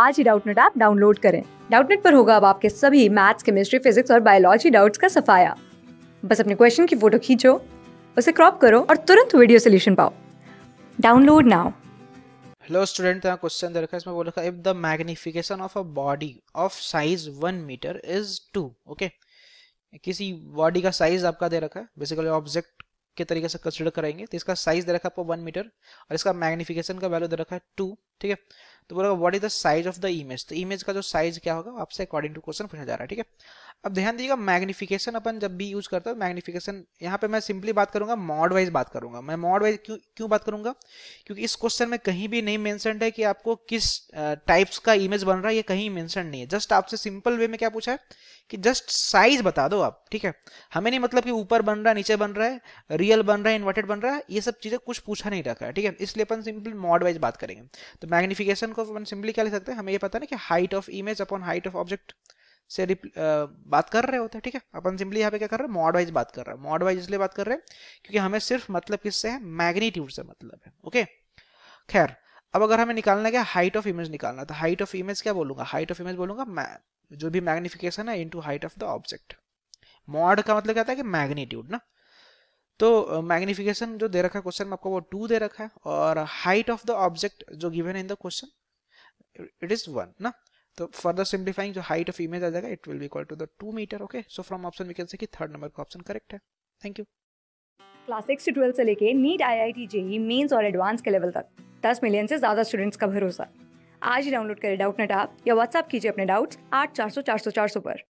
आज ही Doubtnut app download करें डाउटनेट पर होगा अब आपके सभी मैथ्स केमिस्ट्री फिजिक्स और बायोलॉजी डाउट्स का सफाया बस अपने क्वेश्चन की फोटो खींचो उसे क्रॉप करो और तुरंत वीडियो सोल्यूशन पाओ डाउनलोड नाउ हेलो तो स्टूडेंट यहाँ क्वेश्चन दे रखा है इसमें रखा था if the magnification of a body of size one metre is two okay किसी बॉडी का साइज आपका दे रखा है बेसिकली ऑब्जेक्ट के तरीके से कंसिडर करेंगे तो इसका साइज दे रखा है आपको वन मीटर और इसका मैग्निफिकेशन का वैल्यू दे रखा है टू ठीक है तो बोलेगा what is the size of the image तो इमेज का जो साइज क्या होगा आपसे अकॉर्डिंग टू क्वेश्चन पूछा जा रहा है ठीक है अब ध्यान दीजिएगा मैग्नीफिकेशन अपन जब भी यूज करते हैं मैग्नीफिकेशन तो यहाँ पे मैं सिंपली बात करूंगा मॉड वाइज बात करूंगा मैं मॉड वाइज क्यों क्यों बात करूंगा क्योंकि इस क्वेश्चन में कहीं भी नहीं मेंशन है कि आपको किस टाइप्स का इमेज बन रहा है ये कहीं मेंशन नहीं है जस्ट आपसे सिंपल वे में क्या पूछा है कि जस्ट साइज बता दो आप ठीक है हमें नहीं मतलब कि ऊपर बन रहा है नीचे बन रहा है रियल बन रहा है इन्वर्टेड बन रहा है ये सब चीजें कुछ पूछा नहीं रखा है ठीक है इसलिए अपन सिंपल मॉड वाइज बात करेंगे तो मैग्निफिकेशन को अपन सिंपली क्या लिख सकते हैं हमें ये पता ना कि height of image upon height of object से आ, बात कर रहे होते हैं ठीक है अपन सिंपली यहाँ पे क्या कर रहे हैं मॉड वाइज बात कर रहे हैं मॉड वाइज इसलिए बात कर रहे हैं क्योंकि हमें सिर्फ मतलब किससे है मैग्नीट्यूड से मतलब है ओके खैर अब अगर हमें निकालना क्या हाइट ऑफ इमेज निकालना तो हाइट ऑफ इमेज क्या बोलूंगा हाइट ऑफ इमेज बोलूंगा जो भी मैग्निफिकेशन है into height of the object mod का मतलब क्या था कि मैग्नीट्यूड ना तो मैग्निफिकेशन uh, जो दे रखा है क्वेश्चन में आपको वो टू दे रखा है और हाइट ऑफ द ऑब्जेक्ट जो गिवन है in the question it is 1 na so further simplifying जो height of image आ जाएगा it will be equal to the 2 meter okay so from option we can say कि third number का option correct है thank you class six से twelfth से लेके NEET I I T JEE mains और advance के लेवल तक दस मिलियन से ज़्यादा स्टूडेंट्स का भरोसा आज ही डाउनलोड करें डाउट नेट आप या व्हाट्सअप कीजिए अपने डाउट्स आठ चार सौ चार सौ चार सौ पर